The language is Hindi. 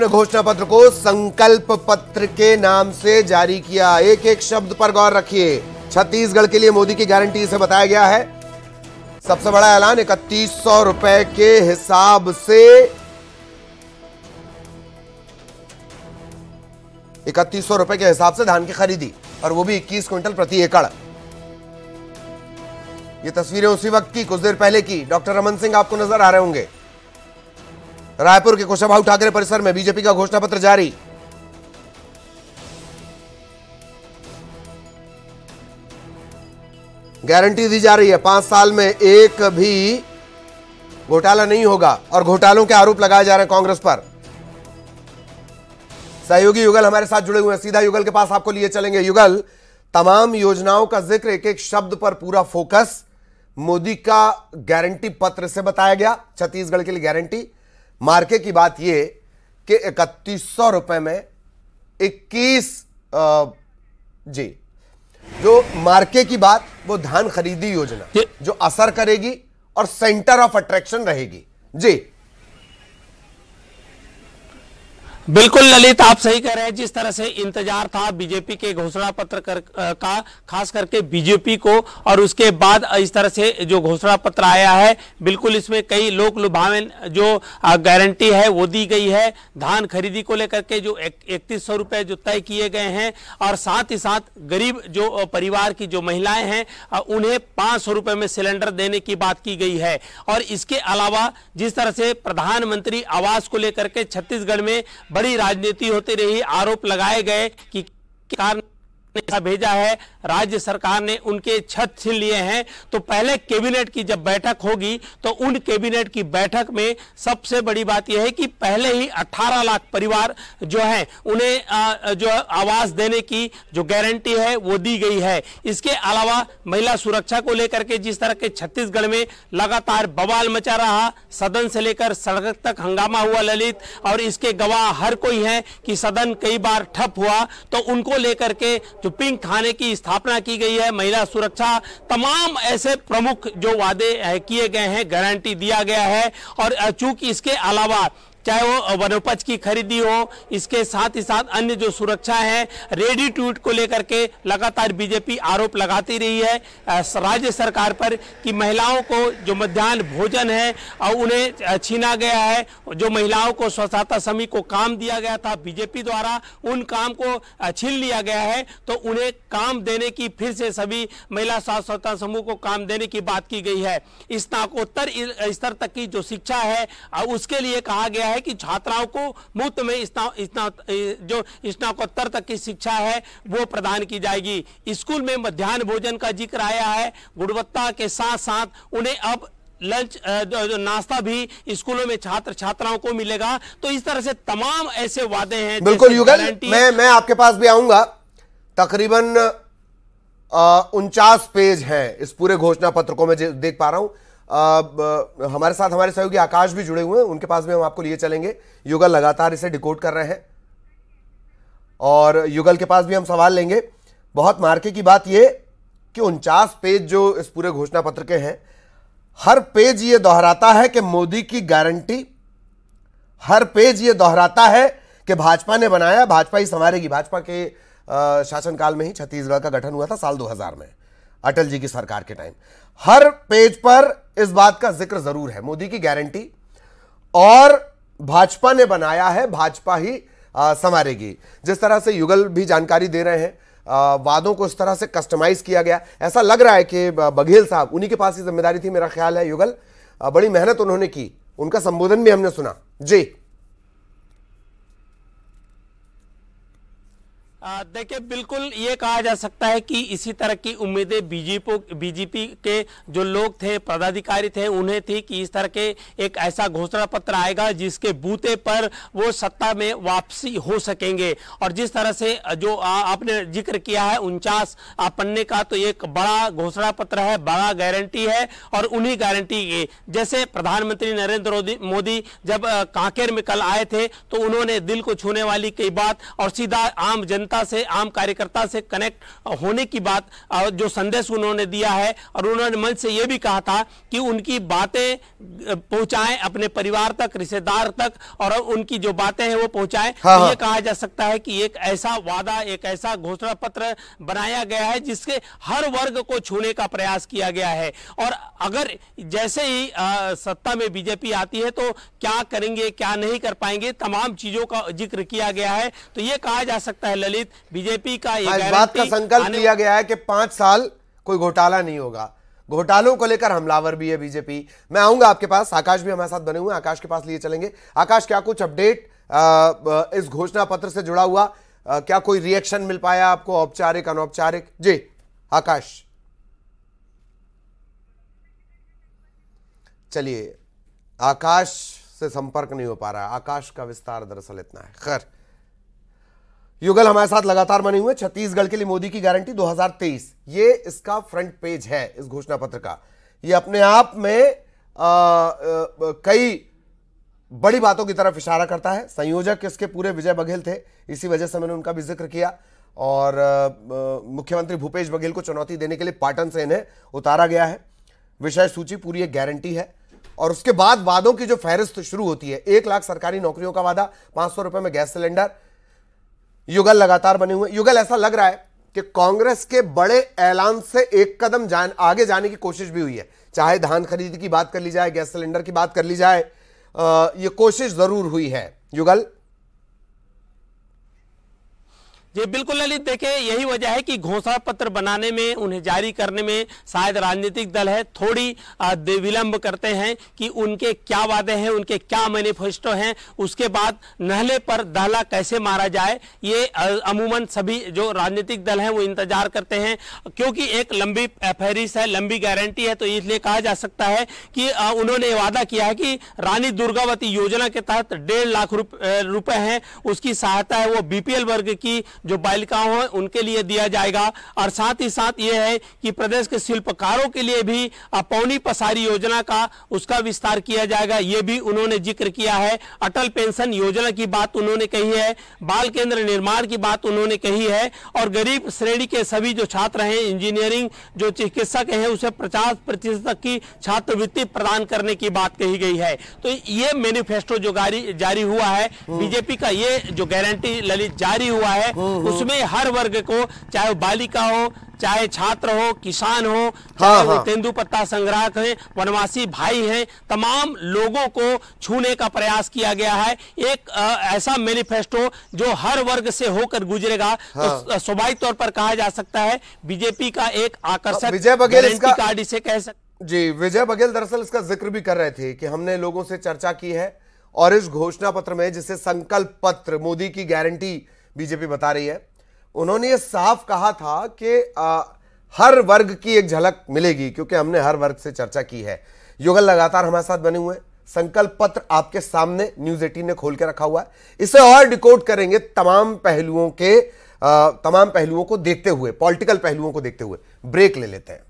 अपने घोषणा पत्र को संकल्प पत्र के नाम से जारी किया एक एक शब्द पर गौर रखिए छत्तीसगढ़ के लिए मोदी की गारंटी से बताया गया है सबसे बड़ा ऐलान इकतीस सौ रुपए के हिसाब से इकतीस सौ रुपए के हिसाब से धान की खरीदी और वो भी इक्कीस क्विंटल प्रति एकड़ ये तस्वीरें उसी वक्त की कुछ देर पहले की डॉक्टर रमन सिंह आपको नजर आ रहे होंगे रायपुर के कुशाभा ठाकरे परिसर में बीजेपी का घोषणा पत्र जारी गारंटी दी जा रही है पांच साल में एक भी घोटाला नहीं होगा और घोटालों के आरोप लगाए जा रहे हैं कांग्रेस पर सहयोगी युगल हमारे साथ जुड़े हुए हैं सीधा युगल के पास आपको लिए चलेंगे युगल तमाम योजनाओं का जिक्र एक एक शब्द पर पूरा फोकस मोदी का गारंटी पत्र से बताया गया छत्तीसगढ़ के लिए गारंटी मार्के की बात यह कि इकतीस सौ रुपए में इक्कीस जी जो मार्के की बात वो धान खरीदी योजना जो असर करेगी और सेंटर ऑफ अट्रैक्शन रहेगी जी बिल्कुल ललित आप सही कह रहे हैं जिस तरह से इंतजार था बीजेपी के घोषणा पत्र कर, का खास करके बीजेपी को और उसके बाद इस तरह से जो घोषणा पत्र आया है बिल्कुल इसमें कई लोक लुभावन जो गारंटी है वो दी गई है धान खरीदी को लेकर के जो इकतीस सौ रुपए जो तय किए गए हैं और साथ ही साथ गरीब जो परिवार की जो महिलाएं हैं उन्हें पांच सौ रुपए में सिलेंडर देने की बात की गई है और इसके अलावा जिस तरह से प्रधानमंत्री आवास को लेकर के छत्तीसगढ़ में बड़ी राजनीति होती रही आरोप लगाए गए कि कारण भेजा है राज्य सरकार ने उनके छत छीन लिए हैं तो पहले कैबिनेट की जब बैठक होगी तो उन कैबिनेट की बैठक में सबसे बड़ी बात यह है कि पहले ही 18 लाख परिवार जो है उन्हें जो आवास देने की जो गारंटी है वो दी गई है इसके अलावा महिला सुरक्षा को लेकर के जिस तरह के छत्तीसगढ़ में लगातार बवाल मचा रहा सदन से लेकर सड़क तक हंगामा हुआ ललित और इसके गवाह हर कोई है कि सदन कई बार ठप हुआ तो उनको लेकर के जो सुप्रीम थाने की स्थापना की गई है महिला सुरक्षा तमाम ऐसे प्रमुख जो वादे किए गए हैं गारंटी दिया गया है और चूंकि इसके अलावा चाहे वो वनोपज की खरीदी हो इसके साथ ही साथ अन्य जो सुरक्षा है रेडी टूट को लेकर के लगातार बीजेपी आरोप लगाती रही है राज्य सरकार पर कि महिलाओं को जो मध्यान्ह भोजन है और उन्हें छीना गया है जो महिलाओं को स्वच्छता समिति को काम दिया गया था बीजेपी द्वारा उन काम को छीन लिया गया है तो उन्हें काम देने की फिर से सभी महिला स्वसहायता समूह को काम देने की बात की गई है स्नाकोत्तर स्तर तक की जो शिक्षा है उसके लिए कहा गया है कि छात्राओं को मुफ्त में स्ना, स्ना, जो स्नाकोत्तर तक की शिक्षा है वो प्रदान की जाएगी स्कूल में मध्यान्ह भोजन का जिक्र आया है गुणवत्ता के साथ साथ उन्हें अब लंच जो नाश्ता भी स्कूलों में छात्र छात्राओं को मिलेगा तो इस तरह से तमाम ऐसे वादे हैं बिल्कुल युगल मैं मैं आपके पास भी आऊंगा तकरीबन उनचास पेज हैं इस पूरे घोषणा पत्र को मैं देख पा रहा हूं हमारे साथ हमारे सहयोगी आकाश भी जुड़े हुए हैं उनके पास भी हम आपको लिए चलेंगे युगल लगातार इसे डिकोड कर रहे हैं और युगल के पास भी हम सवाल लेंगे बहुत मार्के की बात यह कि उनचास पेज जो इस पूरे घोषणा पत्र के हैं हर पेज ये दोहराता है कि मोदी की गारंटी हर पेज ये दोहराता है कि भाजपा ने बनाया भाजपा ही संवारेगी भाजपा के शासनकाल में ही छत्तीसगढ़ का गठन हुआ था साल 2000 में अटल जी की सरकार के टाइम हर पेज पर इस बात का जिक्र जरूर है मोदी की गारंटी और भाजपा ने बनाया है भाजपा ही संवारेगी जिस तरह से युगल भी जानकारी दे रहे हैं आ, वादों को इस तरह से कस्टमाइज किया गया ऐसा लग रहा है कि बघेल साहब उन्हीं के पास ही जिम्मेदारी थी मेरा ख्याल है युगल आ, बड़ी मेहनत उन्होंने की उनका संबोधन भी हमने सुना जी देखिए बिल्कुल ये कहा जा सकता है कि इसी तरह की उम्मीदें बीजेपी बीजेपी के जो लोग थे पदाधिकारी थे उन्हें थी कि इस तरह के एक ऐसा घोषणा पत्र आएगा जिसके बूते पर वो सत्ता में वापसी हो सकेंगे और जिस तरह से जो आ, आपने जिक्र किया है उनचास पन्ने का तो एक बड़ा घोषणा पत्र है बड़ा गारंटी है और उन्हीं गारंटी के जैसे प्रधानमंत्री नरेंद्र मोदी जब कांकेर में कल आए थे तो उन्होंने दिल को छूने वाली कई बात और सीधा आम जनता जनता से आम कार्यकर्ता से कनेक्ट होने की बात जो संदेश उन्होंने दिया है और उन्होंने मंच से यह भी कहा था कि उनकी बातें पहुंचाएं अपने परिवार तक रिश्तेदार तक और उनकी जो बातें हैं वो पहुंचाएं हाँ, तो ये हाँ। कहा जा सकता है कि एक ऐसा वादा एक ऐसा घोषणा पत्र बनाया गया है जिसके हर वर्ग को छूने का प्रयास किया गया है और अगर जैसे ही आ, सत्ता में बीजेपी आती है तो क्या करेंगे क्या नहीं कर पाएंगे तमाम चीजों का जिक्र किया गया है तो ये कहा जा सकता है ललित सहित बीजेपी का ये हाँ, इस बात का संकल्प लिया गया है कि पांच साल कोई घोटाला नहीं होगा घोटालों को लेकर हमलावर भी है बीजेपी मैं आऊंगा आपके पास आकाश भी हमारे साथ बने हुए आकाश के पास लिए चलेंगे आकाश क्या कुछ अपडेट इस घोषणा पत्र से जुड़ा हुआ क्या कोई रिएक्शन मिल पाया आपको औपचारिक अनौपचारिक जी आकाश चलिए आकाश से संपर्क नहीं हो पा रहा आकाश का विस्तार दरअसल इतना है खैर युगल हमारे साथ लगातार बने हुए छत्तीसगढ़ के लिए मोदी की गारंटी 2023 ये इसका फ्रंट पेज है इस घोषणा पत्र का ये अपने आप में आ, आ, कई बड़ी बातों की तरफ इशारा करता है संयोजक इसके पूरे विजय बघेल थे इसी वजह से मैंने उनका भी जिक्र किया और मुख्यमंत्री भूपेश बघेल को चुनौती देने के लिए पाटन से इन्हें उतारा गया है विषय सूची पूरी एक गारंटी है और उसके बाद वादों की जो फहरिस्त शुरू होती है एक लाख सरकारी नौकरियों का वादा पांच सौ रुपए में गैस सिलेंडर युगल लगातार बने हुए युगल ऐसा लग रहा है कि कांग्रेस के बड़े ऐलान से एक कदम जान आगे जाने की कोशिश भी हुई है चाहे धान खरीद की बात कर ली जाए गैस सिलेंडर की बात कर ली जाए आ, ये कोशिश जरूर हुई है युगल जी बिल्कुल ललित देखे यही वजह है कि घोषणा पत्र बनाने में उन्हें जारी करने में शायद राजनीतिक दल है थोड़ी विलंब करते हैं कि उनके क्या वादे हैं उनके क्या मैनिफेस्टो हैं उसके बाद नहले पर दहला कैसे मारा जाए ये अमूमन सभी जो राजनीतिक दल हैं वो इंतजार करते हैं क्योंकि एक लंबी फहरिश है लंबी गारंटी है तो इसलिए कहा जा सकता है कि उन्होंने वादा किया है कि रानी दुर्गावती योजना के तहत डेढ़ लाख रुपए हैं उसकी सहायता है वो बीपीएल वर्ग की जो बालिकाओं हैं उनके लिए दिया जाएगा और साथ ही साथ ये है कि प्रदेश के शिल्पकारों के लिए भी अपौनी पसारी योजना का उसका विस्तार किया जाएगा ये भी उन्होंने जिक्र किया है अटल पेंशन योजना की बात उन्होंने कही है बाल केंद्र निर्माण की बात उन्होंने कही है और गरीब श्रेणी के सभी जो छात्र हैं इंजीनियरिंग जो चिकित्सक हैं उसे पचास प्रतिशत तक की छात्रवृत्ति प्रदान करने की बात कही गई है तो ये मैनिफेस्टो जो जारी हुआ है हम्म। बीजेपी का ये जो गारंटी ललित जारी हुआ है हम्म। हम्म। उसमें हर वर्ग को चाहे बालिका हो चाहे छात्र हो किसान हो हाँ, चाहे हाँ, हाँ। तेंदु पत्ता संग्राहक हैं वनवासी भाई हैं तमाम लोगों को छूने का प्रयास किया गया है एक आ, ऐसा मैनिफेस्टो जो हर वर्ग से होकर गुजरेगा तो हाँ। तो स्वाभाविक तौर पर कहा जा सकता है बीजेपी का एक आकर्षक विजय बघेल कार्ड इसे कह सकते जी विजय बघेल दरअसल इसका जिक्र भी कर रहे थे कि हमने लोगों से चर्चा की है और इस घोषणा पत्र में जिसे संकल्प पत्र मोदी की गारंटी बीजेपी बता रही है उन्होंने ये साफ कहा था कि आ, हर वर्ग की एक झलक मिलेगी क्योंकि हमने हर वर्ग से चर्चा की है युगल लगातार हमारे साथ बने हुए संकल्प पत्र आपके सामने न्यूज एटीन ने खोल के रखा हुआ है इसे और डिकोड करेंगे तमाम पहलुओं के आ, तमाम पहलुओं को देखते हुए पॉलिटिकल पहलुओं को देखते हुए ब्रेक ले लेते हैं